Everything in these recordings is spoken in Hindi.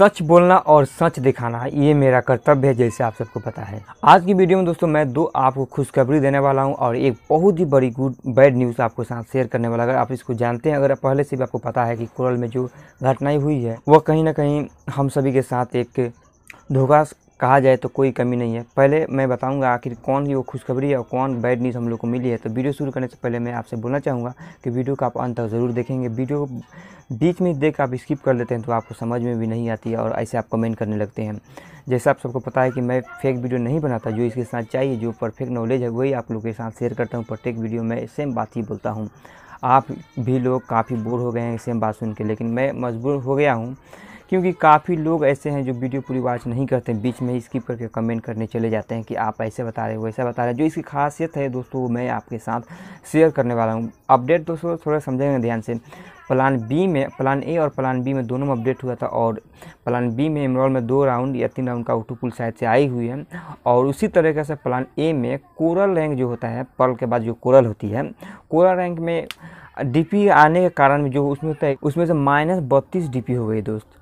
सच बोलना और सच दिखाना ये मेरा कर्तव्य है जैसे आप सबको पता है आज की वीडियो में दोस्तों मैं दो आपको खुशखबरी देने वाला हूँ और एक बहुत ही बड़ी गुड बैड न्यूज़ आपको साथ शेयर करने वाला अगर आप इसको जानते हैं अगर पहले से भी आपको पता है कि कोरल में जो घटनाएं हुई है वह कहीं ना कहीं हम सभी के साथ एक धोखा कहा जाए तो कोई कमी नहीं है पहले मैं बताऊंगा आखिर कौन ही वो खुशखबरी है और कौन बैड न्यूज़ हम लोग को मिली है तो वीडियो शुरू करने से पहले मैं आपसे बोलना चाहूँगा कि वीडियो का आप अंत तक ज़रूर देखेंगे वीडियो बीच में देख आप स्किप कर लेते हैं तो आपको समझ में भी नहीं आती है और ऐसे आप कमेंट करने लगते हैं जैसे आप सबको पता है कि मैं फेक वीडियो नहीं बनाता जो इसके साथ चाहिए जो परफेक्ट नॉलेज है वही आप लोग के साथ शेयर करता हूँ प्रत्येक वीडियो में सेम बात ही बोलता हूँ आप भी लोग काफ़ी बोर हो गए हैं सेम बात सुन के लेकिन मैं मजबूर हो गया हूँ क्योंकि काफ़ी लोग ऐसे हैं जो वीडियो पूरी वॉच नहीं करते बीच में ही स्किप करके कमेंट करने चले जाते हैं कि आप ऐसे बता रहे हो वैसा बता रहे हैं जो इसकी खासियत है दोस्तों मैं आपके साथ शेयर करने वाला हूँ अपडेट दोस्तों थोड़ा समझेंगे ध्यान से प्लान बी में प्लान ए और प्लान बी में दोनों में अपडेट हुआ था और प्लान बी में इमरॉल में दो राउंड या तीन राउंड का ऑटो पुल शायद से आई हुई है और उसी तरीके से प्लान ए में कोरल रैंक जो होता है पर्ल के बाद जो कोरल होती है कोरल रैंक में डीपी आने के कारण जो उसमें होता है उसमें से माइनस बत्तीस डी हो गई दोस्त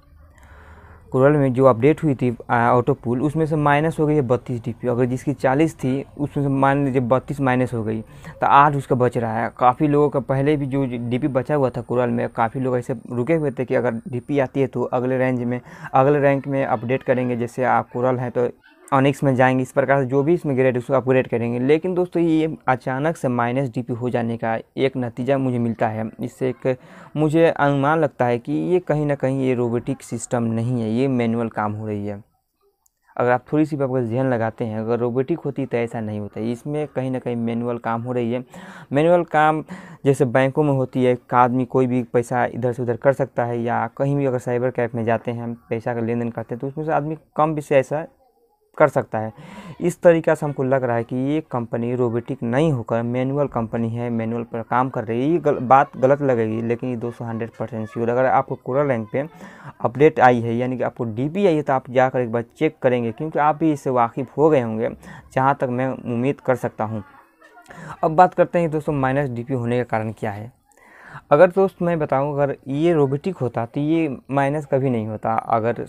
कोरल में जो अपडेट हुई थी ऑटो पुल उसमें से माइनस हो गई है बत्तीस डी अगर जिसकी चालीस थी उसमें से मान लीजिए बत्तीस माइनस हो गई तो आठ उसका बच रहा है काफ़ी लोगों का पहले भी जो डी बचा हुआ था कोरल में काफ़ी लोग ऐसे रुके हुए थे कि अगर डी आती है तो अगले रेंज में अगले रैंक में अपडेट करेंगे जैसे आप कोरल हैं तो ऑनिक्स में जाएंगे इस प्रकार से जो भी इसमें ग्रेड उसको अपग्रेड करेंगे लेकिन दोस्तों ये अचानक से माइनस डी हो जाने का एक नतीजा मुझे मिलता है इससे एक मुझे अनुमान लगता है कि ये कहीं ना कहीं ये रोबोटिक सिस्टम नहीं है ये मैनुअल काम हो रही है अगर आप थोड़ी सी बात आपका जहन लगाते हैं अगर रोबोटिक होती तो ऐसा नहीं होता इसमें कहीं ना कहीं मैनुअल काम हो रही है मैनुअल काम जैसे बैंकों में होती है आदमी कोई भी पैसा इधर से उधर कर सकता है या कहीं भी अगर साइबर कैफ में जाते हैं पैसा का लेन देन करते हैं तो उसमें से आदमी कम भी से ऐसा कर सकता है इस तरीक़ा से हमको लग रहा है कि ये कंपनी रोबोटिक नहीं होकर मैनुअल कंपनी है मैनुअल पर काम कर रही है ये गल, बात गलत लगेगी लेकिन ये दो सौ हंड्रेड परसेंट श्योर अगर आपको कोरा लैंग पे अपडेट आई है यानी कि आपको डी आई है तो आप जाकर एक बार चेक करेंगे क्योंकि आप भी इससे वाकिफ़ हो गए होंगे जहाँ तक मैं उम्मीद कर सकता हूँ अब बात करते हैं दोस्तों माइनस डी होने का कारण क्या है अगर दोस्त मैं बताऊं अगर ये रोबोटिक होता तो ये माइनस कभी नहीं होता अगर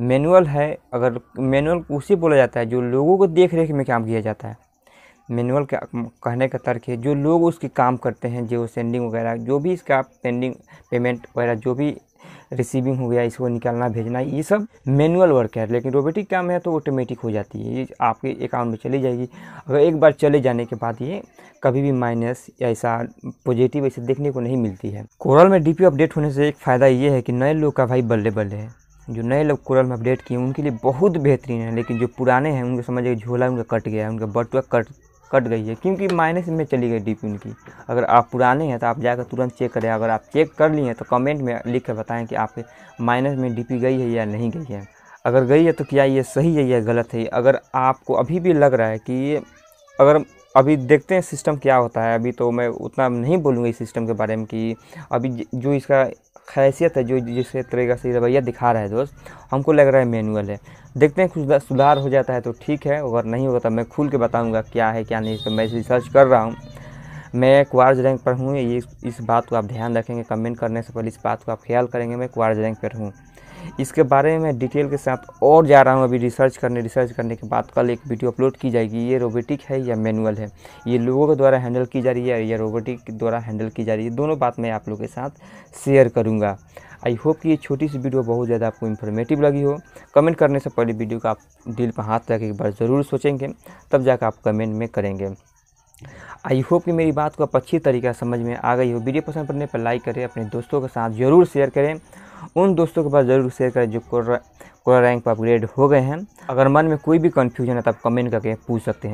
मैनुअल है अगर मैनुअल उसे बोला जाता है जो लोगों को देख रेख में काम किया जाता है मैनुअल का कहने का तर्क है जो लोग उसके काम करते हैं जो सेंडिंग वगैरह जो भी इसका पेंडिंग पेमेंट वगैरह जो भी रिसीविंग हो गया इसको निकालना भेजना ये सब मैनुअल वर्क है लेकिन रोबोटिक काम है तो ऑटोमेटिक हो जाती है ये आपके अकाउंट में चली जाएगी अगर एक बार चले जाने के बाद ये कभी भी माइनस या ऐसा पॉजिटिव ऐसे देखने को नहीं मिलती है कोरल में डी अपडेट होने से एक फ़ायदा ये है कि नए लोग का भाई बल्ले बल्ले है जो नए लोग कोरल में अपडेट किए उनके लिए बहुत बेहतरीन है लेकिन जो पुराने हैं उनके समझ झोला उनका कट गया है उनका बटुआ कट कट गई है क्योंकि माइनस में चली गई डी उनकी अगर आप पुराने हैं तो आप जाकर तुरंत चेक करें अगर आप चेक कर लिए हैं तो कमेंट में लिख कर बताएँ कि आपके माइनस में डी गई है या नहीं गई है अगर गई है तो क्या ये सही है या गलत है अगर आपको अभी भी लग रहा है कि ये अगर अभी देखते हैं सिस्टम क्या होता है अभी तो मैं उतना नहीं बोलूँगा इस सिस्टम के बारे में कि अभी जो इसका खैसियत है जो जिस तरीका से रवैया दिखा रहा है दोस्त हमको लग रहा है मैनुअल है देखते हैं कुछ सुधार हो जाता है तो ठीक है अगर नहीं होगा तो मैं खुल के बताऊँगा क्या है क्या नहीं तो मैं रिसर्च कर रहा हूँ मैं क्वार्ज रैंक पर हूँ ये इस बात को आप ध्यान रखेंगे कमेंट करने से पहले इस बात को आप ख्याल करेंगे मैं क्वार्ज रैंक पर हूँ इसके बारे में डिटेल के साथ और जा रहा हूँ अभी रिसर्च करने रिसर्च करने के बाद कल एक वीडियो अपलोड की जाएगी ये रोबोटिक है या मैनुअल है ये लोगों के द्वारा हैंडल की जा रही है या रोबोटिक द्वारा हैंडल की जा रही है दोनों बात मैं आप लोगों के साथ शेयर करूँगा आई होप कि ये छोटी सी वीडियो बहुत ज़्यादा आपको इन्फॉर्मेटिव लगी हो कमेंट करने से पहले वीडियो का आप दिल पर हाथ रख एक बार ज़रूर सोचेंगे तब जाकर आप कमेंट में करेंगे आई होप कि मेरी बात को आप अच्छी तरीके समझ में आ गई हो वीडियो पसंद पड़ने पर लाइक करें अपने दोस्तों के साथ ज़रूर शेयर करें उन दोस्तों के पास ज़रूर शेयर करें जो कोरा कोरा रैंक पर अपग्रेड हो गए हैं अगर मन में कोई भी कन्फ्यूजन है तो आप कमेंट करके पूछ सकते हैं